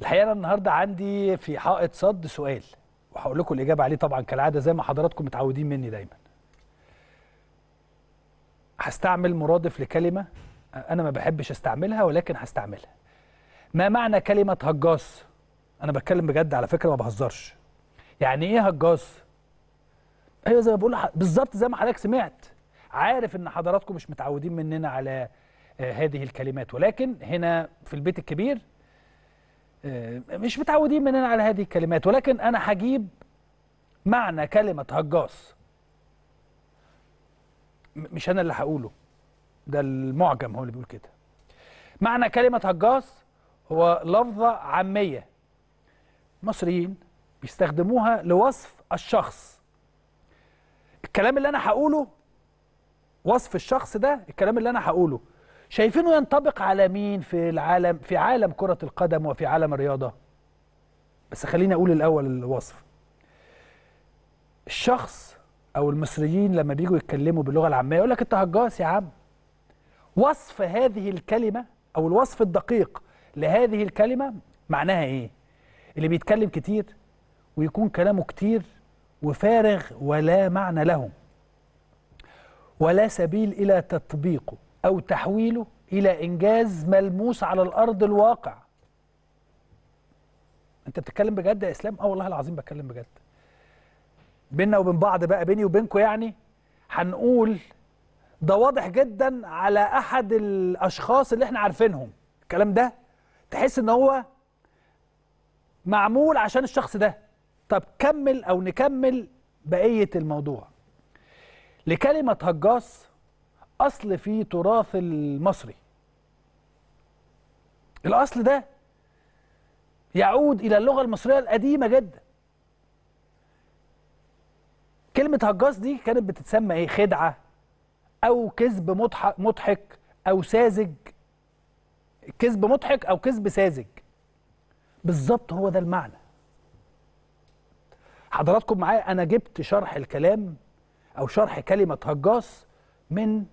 الحقيقه انا النهارده عندي في حائط صد سؤال وهقول لكم الاجابه عليه طبعا كالعاده زي ما حضراتكم متعودين مني دايما هستعمل مرادف لكلمه انا ما بحبش استعملها ولكن هستعملها ما معنى كلمه هجاص انا بتكلم بجد على فكره ما بهزرش يعني ايه هجاص ايوه زي ما بقول بالظبط زي ما حضرتك سمعت عارف ان حضراتكم مش متعودين مننا على آه، هذه الكلمات ولكن هنا في البيت الكبير آه، مش متعودين مننا على هذه الكلمات ولكن أنا هجيب معنى كلمة هجاص مش أنا اللي هقوله ده المعجم هو اللي بيقول كده معنى كلمة هجاص هو لفظة عامية مصريين بيستخدموها لوصف الشخص الكلام اللي أنا هقوله وصف الشخص ده الكلام اللي أنا هقوله شايفينه ينطبق على مين في العالم في عالم كرة القدم وفي عالم الرياضة بس خليني أقول الأول الوصف الشخص أو المصريين لما بييجوا يتكلموا باللغة العامية يقول لك أنت هجاس يا عم وصف هذه الكلمة أو الوصف الدقيق لهذه الكلمة معناها إيه اللي بيتكلم كتير ويكون كلامه كتير وفارغ ولا معنى له ولا سبيل إلى تطبيقه أو تحويله إلى إنجاز ملموس على الأرض الواقع أنت بتتكلم بجد يا إسلام؟ أه والله العظيم بتكلم بجد بينا وبين بعض بقى بيني وبينكم يعني هنقول ده واضح جدا على أحد الأشخاص اللي احنا عارفينهم الكلام ده تحس إن هو معمول عشان الشخص ده طب كمل أو نكمل بقية الموضوع لكلمة هجاص اصل في تراث المصري الاصل ده يعود الى اللغه المصريه القديمه جدا كلمه هجاص دي كانت بتتسمى ايه خدعه او كذب مضحك مضحك او ساذج كذب مضحك او كذب ساذج بالظبط هو ده المعنى حضراتكم معايا انا جبت شرح الكلام او شرح كلمه هجاص من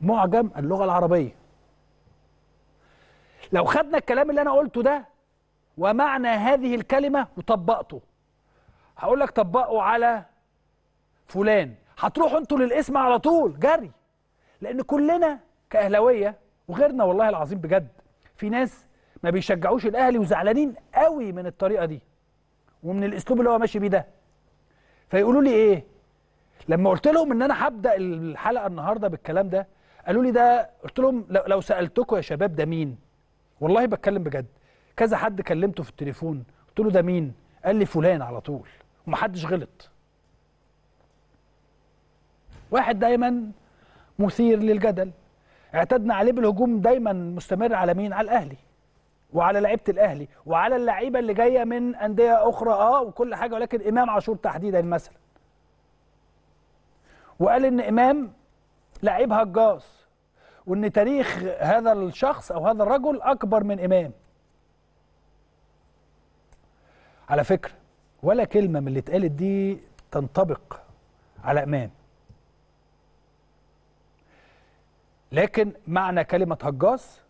معجم اللغة العربية لو خدنا الكلام اللي أنا قلته ده ومعنى هذه الكلمة وطبقته هقول لك طبقه على فلان هتروحوا انتوا للاسم على طول جري لأن كلنا كأهلاوية وغيرنا والله العظيم بجد في ناس ما بيشجعوش الأهلي وزعلانين قوي من الطريقة دي ومن الأسلوب اللي هو ماشي بيه ده فيقولوا لي إيه لما قلت لهم ان انا هبدا الحلقه النهارده بالكلام ده قالوا لي ده قلت لهم لو سالتكم يا شباب ده مين والله بتكلم بجد كذا حد كلمته في التليفون قلت له ده مين قال لي فلان على طول ومحدش غلط واحد دايما مثير للجدل اعتدنا عليه بالهجوم دايما مستمر على مين على الاهلي وعلى لعيبه الاهلي وعلى اللعيبه اللي جايه من انديه اخرى اه وكل حاجه ولكن امام عاشور تحديدا مثلا وقال ان امام لعيب هجاص وان تاريخ هذا الشخص او هذا الرجل اكبر من امام على فكره ولا كلمه من اللي اتقالت دي تنطبق على امام لكن معنى كلمه هجاص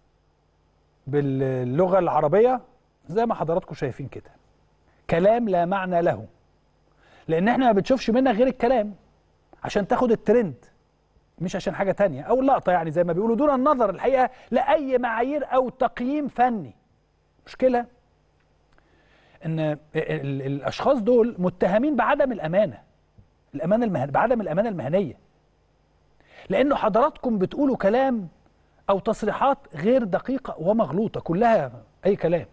باللغه العربيه زي ما حضراتكم شايفين كده كلام لا معنى له لان احنا ما بنشوفش منك غير الكلام عشان تاخد الترند مش عشان حاجه تانية او اللقطه يعني زي ما بيقولوا دون النظر الحقيقه لاي معايير او تقييم فني مشكله ان الاشخاص دول متهمين بعدم الامانه الامانه المهن... بعدم الامانه المهنيه لانه حضراتكم بتقولوا كلام او تصريحات غير دقيقه ومغلوطه كلها اي كلام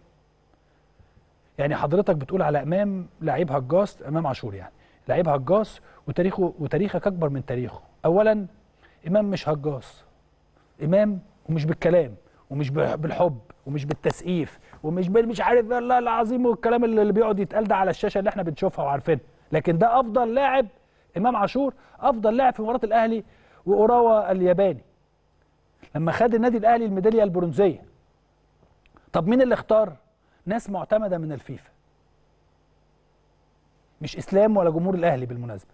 يعني حضرتك بتقول على امام لعيب هجاص امام عاشور يعني لعيب هجاص وتاريخه وتاريخك اكبر من تاريخه اولا إمام مش هجاص إمام ومش بالكلام ومش بالحب ومش بالتسقيف ومش مش عارف الله العظيم والكلام اللي بيقعد يتقال ده على الشاشه اللي احنا بنشوفها وعارفينها لكن ده افضل لاعب امام عاشور افضل لاعب في مباراه الاهلي واوراوا الياباني لما خد النادي الاهلي الميداليه البرونزيه طب مين اللي اختار ناس معتمده من الفيفا مش اسلام ولا جمهور الاهلي بالمناسبه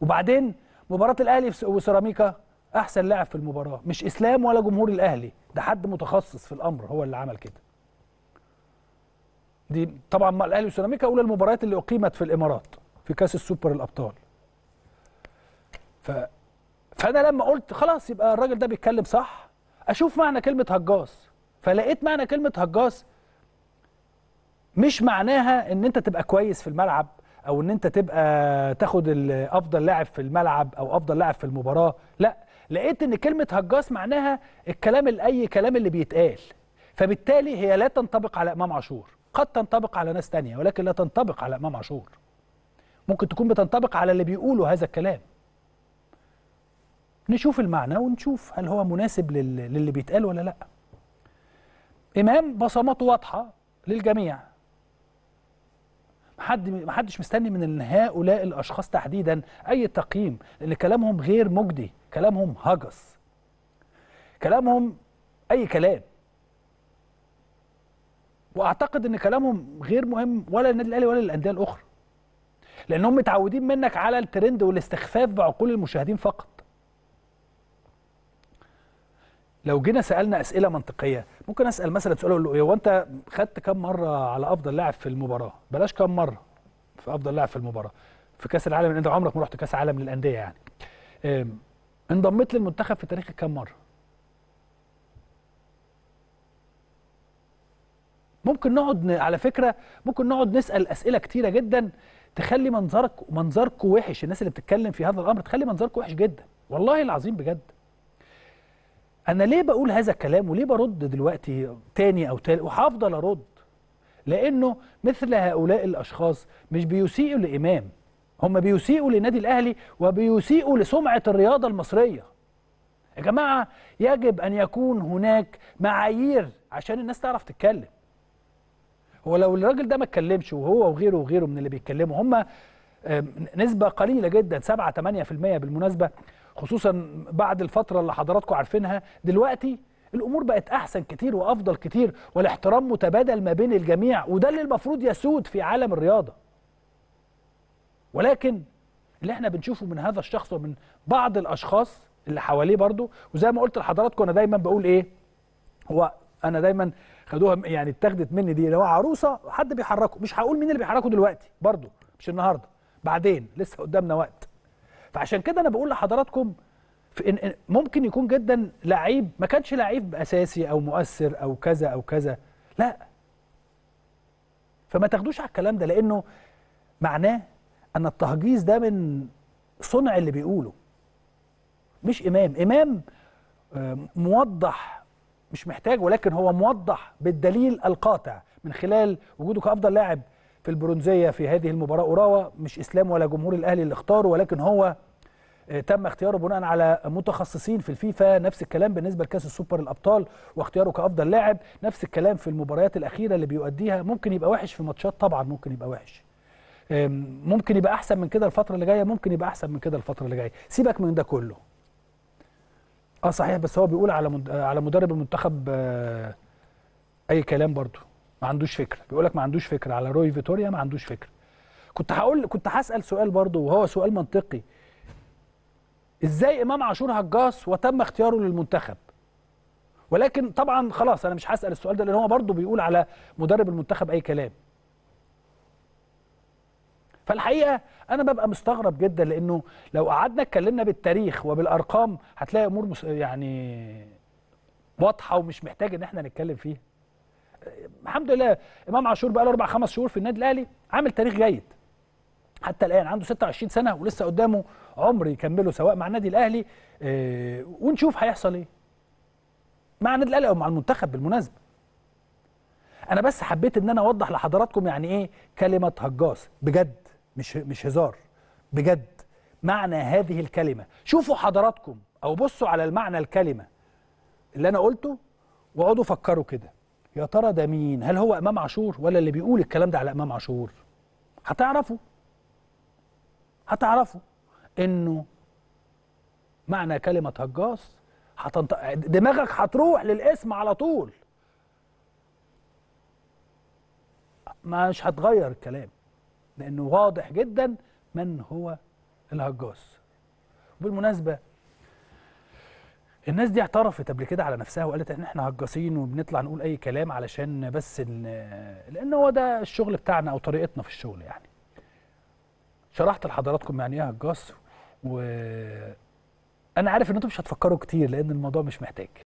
وبعدين مباراه الاهلي وسيراميكا احسن لاعب في المباراه مش اسلام ولا جمهور الاهلي ده حد متخصص في الامر هو اللي عمل كده دي طبعا الاهلي وسيراميكا اولى المباريات اللي اقيمت في الامارات في كاس السوبر الابطال ف فانا لما قلت خلاص يبقى الراجل ده بيتكلم صح اشوف معنى كلمه هجاص فلقيت معنى كلمه هجاص مش معناها ان انت تبقى كويس في الملعب او ان انت تبقى تاخد افضل لاعب في الملعب او افضل لاعب في المباراه لا لقيت ان كلمه هجاص معناها الكلام الاي كلام اللي بيتقال فبالتالي هي لا تنطبق على امام عاشور قد تنطبق على ناس تانية ولكن لا تنطبق على امام عاشور ممكن تكون بتنطبق على اللي بيقولوا هذا الكلام نشوف المعنى ونشوف هل هو مناسب للي بيتقال ولا لا امام بصماته واضحه للجميع حد حدش مستني من هؤلاء الاشخاص تحديدا اي تقييم لان كلامهم غير مجدي كلامهم هجس كلامهم اي كلام واعتقد ان كلامهم غير مهم ولا للنادي الاهلي ولا للانديه الاخرى لانهم متعودين منك على الترند والاستخفاف بعقول المشاهدين فقط لو جينا سالنا اسئله منطقيه ممكن اسال مثلا سؤال اقول له هو انت خدت كم مره على افضل لاعب في المباراه بلاش كم مره في افضل لاعب في المباراه في كاس العالم انت عمرك ما رحت كاس عالم للانديه يعني انضميت للمنتخب في تاريخك كم مره ممكن نقعد على فكره ممكن نقعد نسال اسئله كتيره جدا تخلي منظرك منظركم وحش الناس اللي بتتكلم في هذا الامر تخلي منظركم وحش جدا والله العظيم بجد انا ليه بقول هذا الكلام وليه برد دلوقتي تاني او تالت وهفضل ارد لانه مثل هؤلاء الاشخاص مش بيسيئوا لامام هم بيسيئوا للنادي الاهلي وبيسيئوا لسمعه الرياضه المصريه يا جماعه يجب ان يكون هناك معايير عشان الناس تعرف تتكلم هو لو الراجل ده ما اتكلمش وهو وغيره وغيره من اللي بيتكلموا هم نسبه قليله جدا 7 8% بالمناسبه خصوصا بعد الفتره اللي حضراتكم عارفينها دلوقتي الامور بقت احسن كتير وافضل كتير والاحترام متبادل ما بين الجميع وده اللي المفروض يسود في عالم الرياضه ولكن اللي احنا بنشوفه من هذا الشخص ومن بعض الاشخاص اللي حواليه برضو وزي ما قلت لحضراتكم انا دايما بقول ايه هو انا دايما خدوها يعني اتاخدت مني دي لو عروسه حد بيحركه مش هقول مين اللي بيحركه دلوقتي برضو مش النهارده بعدين لسه قدامنا وقت فعشان كده انا بقول لحضراتكم ممكن يكون جدا لعيب ما كانش لعيب اساسي او مؤثر او كذا او كذا لا فما تاخدوش على الكلام ده لانه معناه ان التهجيص ده من صنع اللي بيقوله مش امام امام آه، موضح مش محتاج ولكن هو موضح بالدليل القاطع من خلال وجوده كافضل لاعب في البرونزية في هذه المباراة أوراوا مش إسلام ولا جمهور الأهلي اللي اختاره ولكن هو آه، تم اختياره بناء على متخصصين في الفيفا نفس الكلام بالنسبه لكاس السوبر الابطال واختياره كافضل لاعب نفس الكلام في المباريات الاخيره اللي بيؤديها ممكن يبقى وحش في ماتشات طبعا ممكن يبقى وحش ممكن يبقى احسن من كده الفتره اللي جايه ممكن يبقى احسن من كده الفتره اللي جايه سيبك من ده كله اه صحيح بس هو بيقول على على مدرب المنتخب آه، اي كلام برضه ما عندوش فكره بيقول لك ما عندوش فكره على روي فيتوريا ما عندوش فكره كنت هقول كنت هسال سؤال برضه وهو سؤال منطقي ازاي امام عاشور هجاص وتم اختياره للمنتخب ولكن طبعا خلاص انا مش هسال السؤال ده لان هو برضه بيقول على مدرب المنتخب اي كلام فالحقيقه انا ببقى مستغرب جدا لانه لو قعدنا اتكلمنا بالتاريخ وبالارقام هتلاقي امور يعني واضحه ومش محتاج ان احنا نتكلم فيها الحمد لله امام عاشور بقى له اربع خمس شهور في النادي الاهلي عامل تاريخ جيد حتى الان عنده 26 سنه ولسه قدامه عمر يكمله سواء مع النادي الاهلي آه ونشوف هيحصل ايه مع النادي الاهلي او مع المنتخب بالمناسبه انا بس حبيت ان انا اوضح لحضراتكم يعني ايه كلمه هجاص بجد مش مش هزار بجد معنى هذه الكلمه شوفوا حضراتكم او بصوا على المعنى الكلمه اللي انا قلته واقعدوا فكروا كده يا ترى ده مين هل هو امام عاشور ولا اللي بيقول الكلام ده على امام عاشور هتعرفوا هتعرفوا انه معنى كلمه هجاص هتنط... دماغك هتروح للاسم على طول مش هتغير الكلام لانه واضح جدا من هو الهجاص بالمناسبه الناس دي اعترفت قبل كده على نفسها وقالت ان احنا هجاصين وبنطلع نقول اي كلام علشان بس ان لان هو ده الشغل بتاعنا او طريقتنا في الشغل يعني شرحت لحضراتكم يعني ايه هجاص و انا عارف ان انتم مش هتفكروا كتير لان الموضوع مش محتاج